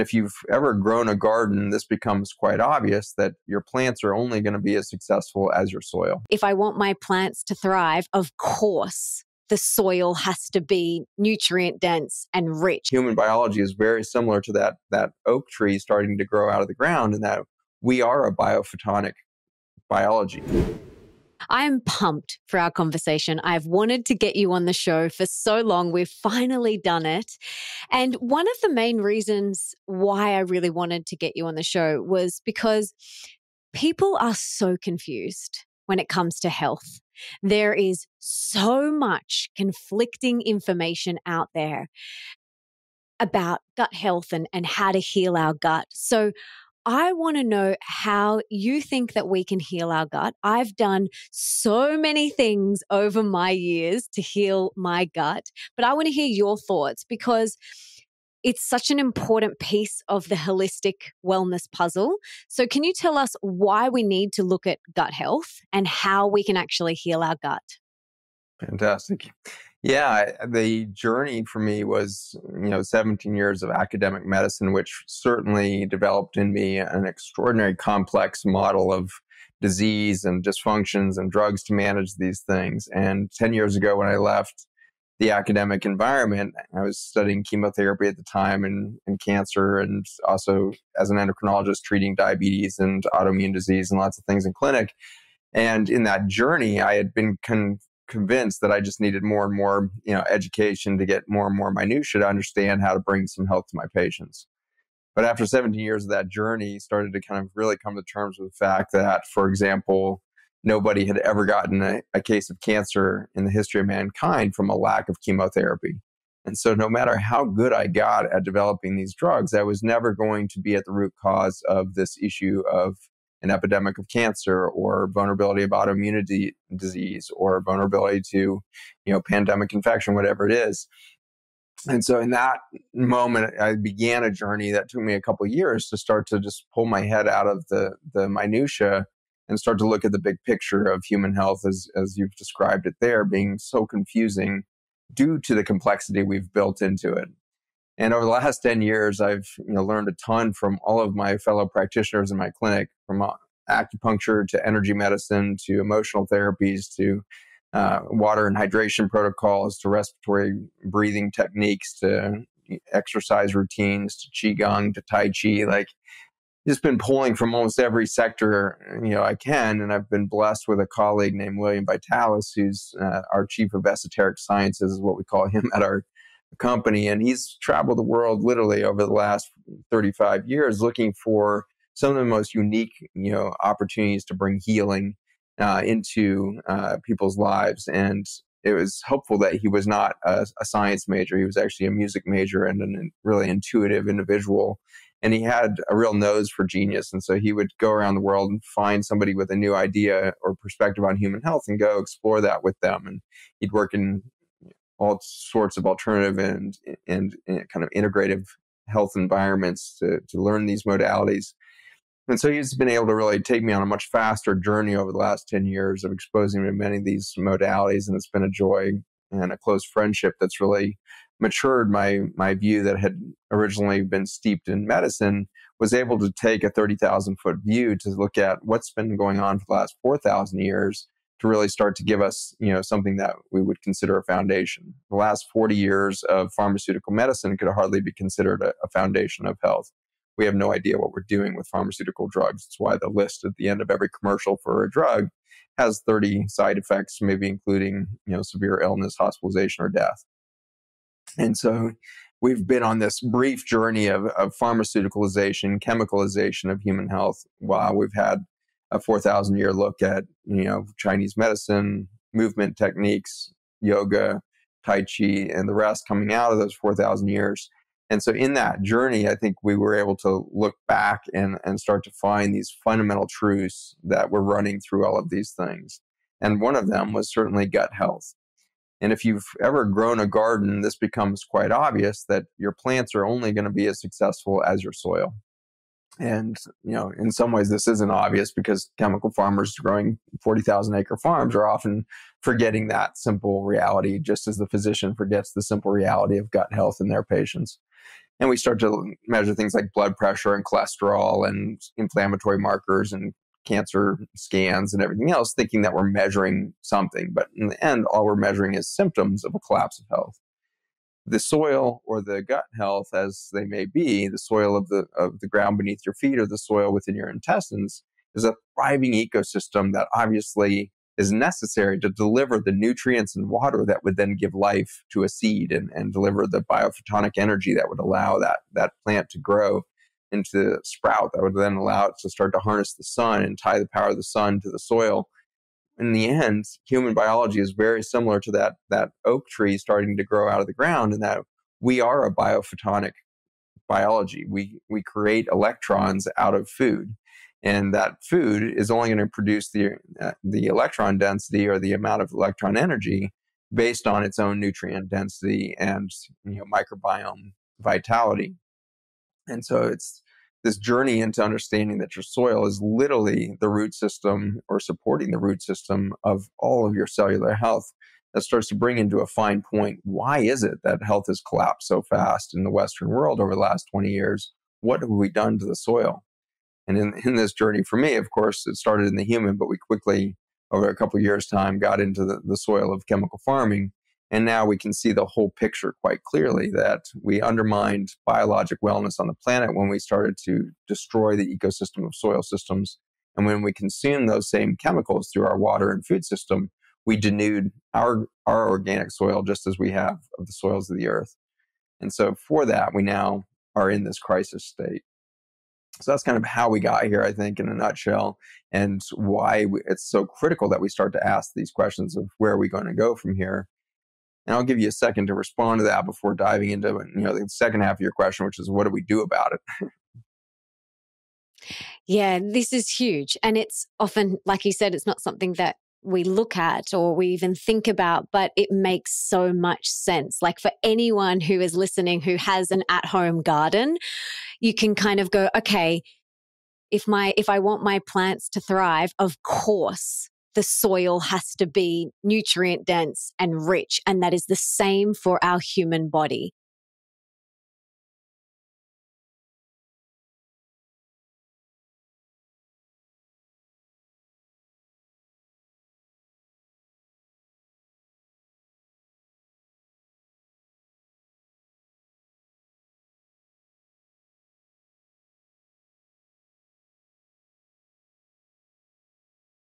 If you've ever grown a garden, this becomes quite obvious that your plants are only going to be as successful as your soil. If I want my plants to thrive, of course, the soil has to be nutrient dense and rich. Human biology is very similar to that, that oak tree starting to grow out of the ground, and that we are a biophotonic biology. I am pumped for our conversation. I've wanted to get you on the show for so long. We've finally done it. And one of the main reasons why I really wanted to get you on the show was because people are so confused when it comes to health. There is so much conflicting information out there about gut health and, and how to heal our gut. So I want to know how you think that we can heal our gut. I've done so many things over my years to heal my gut, but I want to hear your thoughts because it's such an important piece of the holistic wellness puzzle. So, can you tell us why we need to look at gut health and how we can actually heal our gut? Fantastic. Yeah, uh, the journey for me was, you know, 17 years of academic medicine, which certainly developed in me an extraordinary complex model of disease and dysfunctions and drugs to manage these things. And 10 years ago, when I left the academic environment, I was studying chemotherapy at the time and, and cancer, and also as an endocrinologist, treating diabetes and autoimmune disease and lots of things in clinic. And in that journey, I had been con- convinced that I just needed more and more, you know, education to get more and more minutia to understand how to bring some health to my patients. But after 17 years of that journey, started to kind of really come to terms with the fact that, for example, nobody had ever gotten a, a case of cancer in the history of mankind from a lack of chemotherapy. And so, no matter how good I got at developing these drugs, I was never going to be at the root cause of this issue of an epidemic of cancer or vulnerability of autoimmunity disease or vulnerability to you know pandemic infection whatever it is and so in that moment i began a journey that took me a couple years to start to just pull my head out of the the minutia and start to look at the big picture of human health as as you've described it there being so confusing due to the complexity we've built into it and over the last 10 years, I've you know, learned a ton from all of my fellow practitioners in my clinic, from uh, acupuncture to energy medicine to emotional therapies to uh, water and hydration protocols to respiratory breathing techniques to exercise routines to qigong to tai chi like just been pulling from almost every sector you know i can and i've been blessed with a colleague named william vitalis who's uh, our chief of esoteric sciences is what we call him at our company, and he's traveled the world literally over the last 35 years looking for some of the most unique you know opportunities to bring healing uh, into uh, people's lives. And it was helpful that he was not a, a, science major; he was actually a music major and a really intuitive individual. And he had a real nose for genius. And so he would go around the world and find somebody with a new idea or perspective on human health and go explore that with them. And he'd work in all sorts of alternative and, and, and kind of integrative health environments to, to learn these modalities. And so he's been able to really take me on a much faster journey over the last 10 years of exposing me to many of these modalities. And it's been a joy and a close friendship that's really matured my, my view that had originally been steeped in medicine, was able to take a 30,000 foot view to look at what's been going on for the last 4,000 years to really start to give us, you know, something that we would consider a foundation. The last 40 years of pharmaceutical medicine could hardly be considered a, a foundation of health. We have no idea what we're doing with pharmaceutical drugs. It's why the list at the end of every commercial for a drug has 30 side effects, maybe including, you know, severe illness, hospitalization, or death. And so we've been on this brief journey of, of pharmaceuticalization, chemicalization of human health. Wow, we've had a 4,000 year look at, you know, Chinese medicine, movement techniques, yoga, Tai Chi, and the rest coming out of those 4,000 years. And so in that journey, I think we were able to look back and, and start to find these fundamental truths that were running through all of these things. And one of them was certainly gut health. And if you've ever grown a garden, this becomes quite obvious that your plants are only going to be as successful as your soil. And, you know, in some ways this isn't obvious because chemical farmers growing 40,000 acre farms are often forgetting that simple reality, just as the physician forgets the simple reality of gut health in their patients. And we start to measure things like blood pressure and cholesterol and inflammatory markers and cancer scans and everything else, thinking that we're measuring something. But in the end, all we're measuring is symptoms of a collapse of health the soil or the gut health as they may be, the soil of the of the ground beneath your feet or the soil within your intestines is a thriving ecosystem that obviously is necessary to deliver the nutrients and water that would then give life to a seed and, and deliver the biophotonic energy that would allow that, that plant to grow into sprout that would then allow it to start to harness the sun and tie the power of the sun to the soil in the end, human biology is very similar to that that oak tree starting to grow out of the ground, and that we are a biophotonic biology. We we create electrons out of food, and that food is only going to produce the uh, the electron density or the amount of electron energy based on its own nutrient density and you know microbiome vitality. And so it's this journey into understanding that your soil is literally the root system or supporting the root system of all of your cellular health that starts to bring into a fine point why is it that health has collapsed so fast in the western world over the last 20 years what have we done to the soil and in, in this journey for me of course it started in the human but we quickly over a couple years time got into the, the soil of chemical farming and now we can see the whole picture quite clearly that we undermined biologic wellness on the planet when we started to destroy the ecosystem of soil systems. And when we consume those same chemicals through our water and food system, we denude our, our organic soil just as we have of the soils of the earth. And so for that, we now are in this crisis state. So that's kind of how we got here, I think, in a nutshell, and why we, it's so critical that we start to ask these questions of where are we going to go from here and I'll give you a second to respond to that before diving into you know the second half of your question, which is what do we do about it? yeah, this is huge. And it's often, like you said, it's not something that we look at or we even think about, but it makes so much sense. Like for anyone who is listening who has an at home garden, you can kind of go, okay, if my, if I want my plants to thrive, of course the soil has to be nutrient dense and rich. And that is the same for our human body.